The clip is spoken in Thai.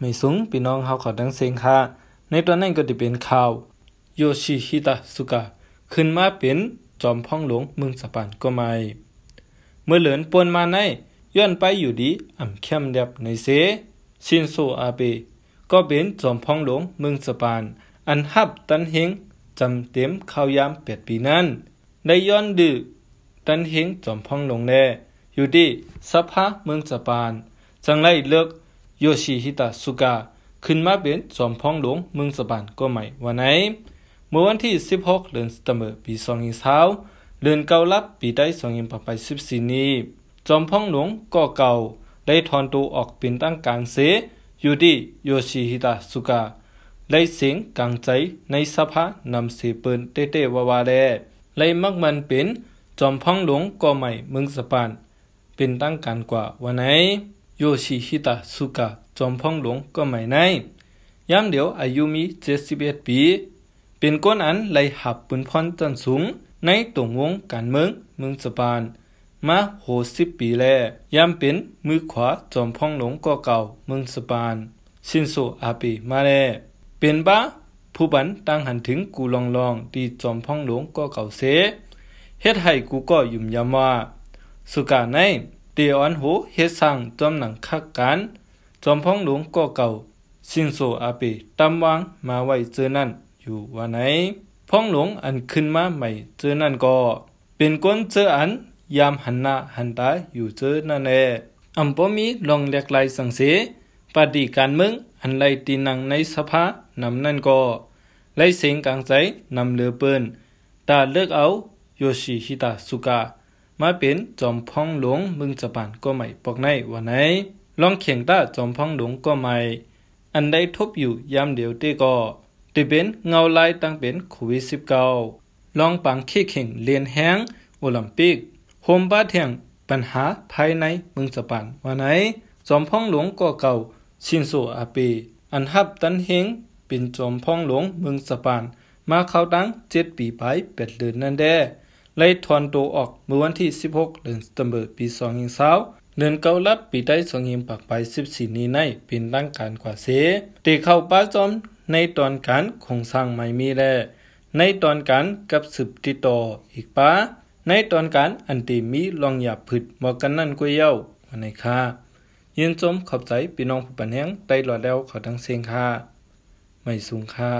ไม่สูงพี่น้องเขาขอดังเซงค่ะในตอนนั้นก็จะเป็นข่าวโยชิฮิตะสุกะขึ้นมาเป็นจอมพ่องหลวงเมืองสปานก็ไม่เมื่อเหลือนปวนมาในย้อนไปอยู่ดีอ่ำเข้มเดบในเซชินโซอาเป ก็เป็นจอมพ่องหลวงเมืองสปาน อันฮับตันเฮงจำเต็มข้าวยามเปีนั้นได้ย้อนดื้อตันเฮงจอมพ่องหลวงแน่อยู่ดีสภาเมืองสปานจังไรเลิกโยชิฮิตะสุกาขึ้นมาเป็นจอมพ้องหลวงเมืองสปานก็ใหม่วันไหน เมื่อวันที่ 16เดือนสิงหาคมปี2020เดือนเกาลับปีได้2014 นี้จอมพ้องหลวงก็เก่า ได้ถอนตัวออกเป็นตั้งกลางเสอยู่ที่โยชิฮิตะสุกาได้เสียงกลางใจในสภานำเสเปินเตเตวาวาแลไลมักมันเป็น จอมพ้องหลวงก็ใหม่เมืองสปานเป็นตั้งการกว่าวันไหนโยชิฮิตะสุกะจอมพองหลงก็ไม่ในยามเดียวอายุมีเเจ็ดสิบอ็ดปี เป็นก้นอันไหลหับปืนพรจันสูงในตงวงการเมืองเมืองสปาน มาโหสิบปีแล้ยามเป็นมือขวาจอมพองหลงก็เก่า เมืองสปานชินโซอาเปมาแลเป็นบ้าผู้บันตั้งหันถึงกูลองลองดีจอมพองหลงก็เก่าเสเฮ็ดให้กูก็ยุ่มยามว่า สุกาในเตียอันหูเฮ็สังจอมหนังคักการจอมพ้องหลวงก็เก่าซินโซอาเปตำวางมาไว้เจอนั่นอยู่วันไหนพ้องหลวงอันขึ้นมาใหม่เจอนั่นก็เป็นก้นเจออันยามหันหน้าหันตาอยู่เจอนั่นแลอัมปอมีลองเล็กลายสังเสปฏิการเมืองอันไรตีนังในสภานำานั่นก็ไลเสียงกลางใจนำเลือเปิ้นตาเลือกเอาโยชิฮิตะสุกามาเป็นจอมพองหลวงมึงจะปานก็ไม่ปอกในวันไหนลองเขียงตาจอมพองหลวงก็ไม่อันได้ทบอยู่ยามเดียวเตก็ติเป็นเงาลายตั้งเป็นโควิดสิบเก้าลองปังขี้เข่งเลียนแห้งโอลิมปิกโฮมบาแทงปัญหาภายในมึงจะปานวันไหนจอมพองหลวงก็เก่าชินโซอาปีอันฮับตันเฮงเป็นจอมพองหลวงมึงสปานมาเข้าตั้งเจ็ดปีไปเป็ดเดือนนั่นแด้เลยถอนตัวออกเมื่อวันที่ 16 เดือนสิงหาคมปี 2020เดือนเกาลับปีได้สงหิมปักไป 14นี้ในเป็นร่างการกว่าเสตี่เข้าป้าจอมในตอนการของสร้างไม่มีแลในตอนการกับสืบติดต่ออีกป้า ในตอนการอันตีมีลองหยาบผึดบอกกันนั่นกวยเย้าวันในค่ายินชมขอบใจพี่น้องผู้ปันแหงได้หลอดแล้วขอทั้งเสียงค่าไม่สูงค่า